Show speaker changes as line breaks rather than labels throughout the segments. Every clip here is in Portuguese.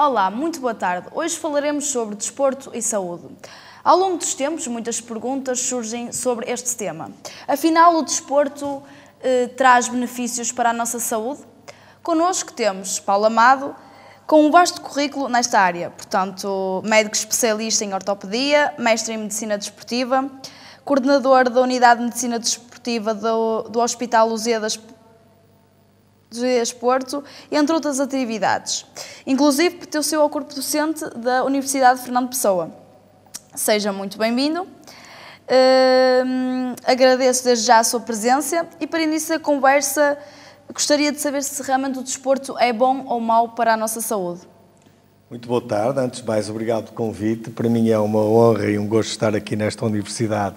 Olá, muito boa tarde. Hoje falaremos sobre desporto e saúde. Ao longo dos tempos, muitas perguntas surgem sobre este tema. Afinal, o desporto eh, traz benefícios para a nossa saúde? Connosco temos Paulo Amado, com um vasto currículo nesta área, portanto, médico especialista em ortopedia, mestre em medicina desportiva, coordenador da Unidade de Medicina Desportiva do, do Hospital Lusíadas de desporto, entre outras atividades. Inclusive, pertenceu ao corpo docente da Universidade Fernando Pessoa. Seja muito bem-vindo. Uh, agradeço desde já a sua presença e para início da conversa gostaria de saber se realmente o desporto é bom ou mau para a nossa saúde.
Muito boa tarde. Antes de mais, obrigado pelo convite. Para mim é uma honra e um gosto estar aqui nesta universidade,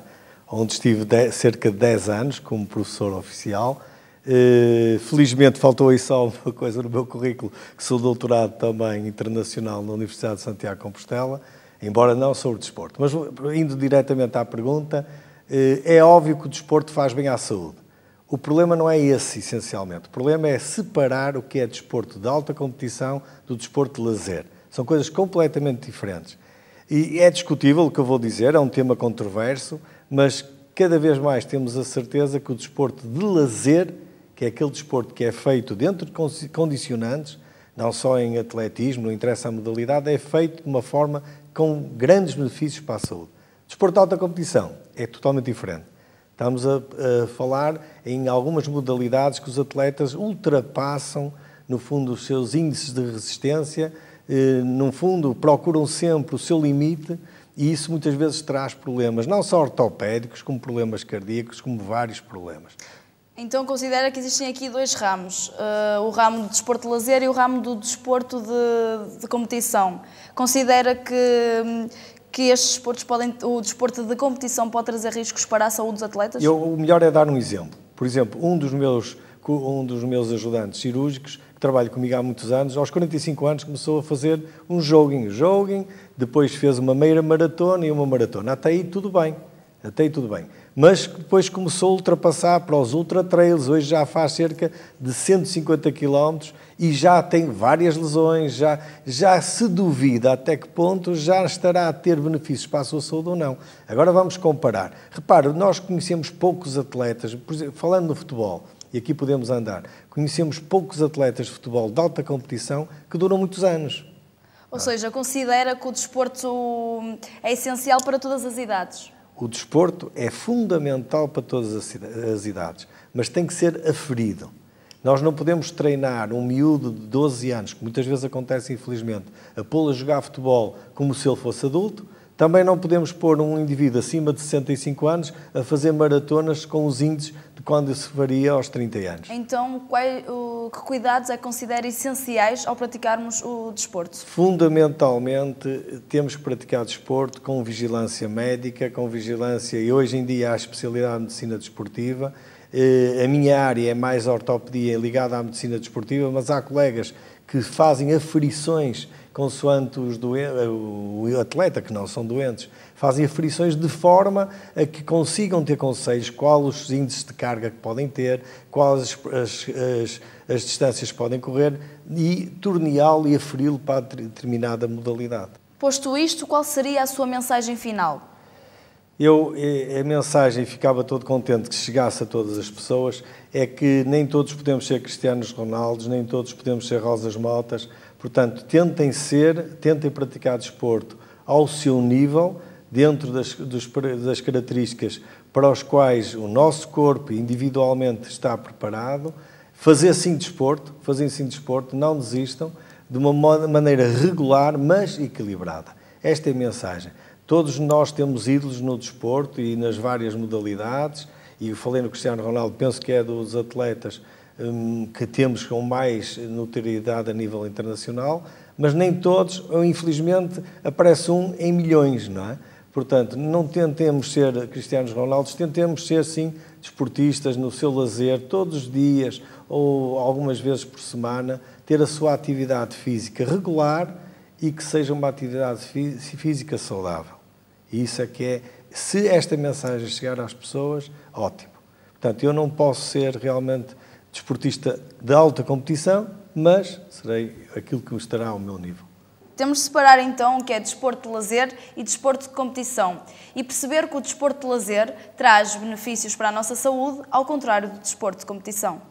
onde estive de, cerca de 10 anos como professor oficial eh, felizmente faltou isso alguma coisa no meu currículo, que sou doutorado também internacional na Universidade de Santiago de Compostela, embora não sobre desporto. Mas indo diretamente à pergunta, eh, é óbvio que o desporto faz bem à saúde. O problema não é esse, essencialmente. O problema é separar o que é desporto de alta competição do desporto de lazer. São coisas completamente diferentes. E é discutível o que eu vou dizer, é um tema controverso, mas cada vez mais temos a certeza que o desporto de lazer que é aquele desporto que é feito dentro de condicionantes, não só em atletismo, não interessa a modalidade, é feito de uma forma com grandes benefícios para a saúde. Desporto de alta competição é totalmente diferente. Estamos a, a falar em algumas modalidades que os atletas ultrapassam, no fundo, os seus índices de resistência, eh, no fundo, procuram sempre o seu limite e isso muitas vezes traz problemas, não só ortopédicos, como problemas cardíacos, como vários problemas.
Então considera que existem aqui dois ramos, uh, o ramo do desporto de lazer e o ramo do desporto de, de competição. Considera que, que estes desportos podem, o desporto de competição pode trazer riscos para a saúde dos atletas? Eu,
o melhor é dar um exemplo. Por exemplo, um dos meus um dos meus ajudantes cirúrgicos, que trabalha comigo há muitos anos, aos 45 anos começou a fazer um jogging, jogging, depois fez uma meia maratona e uma maratona. Até aí tudo bem, até aí tudo bem mas que depois começou a ultrapassar para os ultra trails, hoje já faz cerca de 150 km e já tem várias lesões, já, já se duvida até que ponto já estará a ter benefícios para a sua saúde ou não. Agora vamos comparar. Repare, nós conhecemos poucos atletas, exemplo, falando no futebol, e aqui podemos andar, conhecemos poucos atletas de futebol de alta competição que duram muitos anos.
Ou seja, considera que o desporto hum, é essencial para todas as idades?
o desporto é fundamental para todas as idades, mas tem que ser aferido. Nós não podemos treinar um miúdo de 12 anos, que muitas vezes acontece infelizmente, a pô-lo a jogar futebol como se ele fosse adulto, também não podemos pôr um indivíduo acima de 65 anos a fazer maratonas com os índices de quando se faria aos 30 anos.
Então, quais, o, que cuidados é que considera essenciais ao praticarmos o desporto?
Fundamentalmente, temos que praticar desporto com vigilância médica, com vigilância, e hoje em dia há a especialidade de medicina desportiva. Eh, a minha área é mais ortopedia ligada à medicina desportiva, mas há colegas que fazem aferições consoante os o atleta, que não são doentes, fazem aferições de forma a que consigam ter conselhos quais os índices de carga que podem ter, quais as, as, as distâncias que podem correr e torneá-lo e aferi-lo para determinada modalidade.
Posto isto, qual seria a sua mensagem final?
Eu, a mensagem, e ficava todo contente que chegasse a todas as pessoas, é que nem todos podemos ser Cristianos Ronaldos, nem todos podemos ser Rosas Maltas. Portanto, tentem ser, tentem praticar desporto ao seu nível, dentro das, dos, das características para os quais o nosso corpo individualmente está preparado. Fazer sim desporto, fazer sim desporto, não desistam, de uma maneira regular, mas equilibrada. Esta é a mensagem. Todos nós temos ídolos no desporto e nas várias modalidades, e falei no Cristiano Ronaldo, penso que é dos atletas hum, que temos com mais notoriedade a nível internacional, mas nem todos, infelizmente, aparece um em milhões, não é? Portanto, não tentemos ser Cristianos Ronaldos, tentemos ser, sim, desportistas no seu lazer, todos os dias ou algumas vezes por semana, ter a sua atividade física regular e que seja uma atividade física saudável. E isso é que é, se esta mensagem chegar às pessoas, ótimo. Portanto, eu não posso ser realmente desportista de alta competição, mas serei aquilo que estará ao meu nível.
Temos de separar então o que é desporto de lazer e desporto de competição e perceber que o desporto de lazer traz benefícios para a nossa saúde, ao contrário do desporto de competição.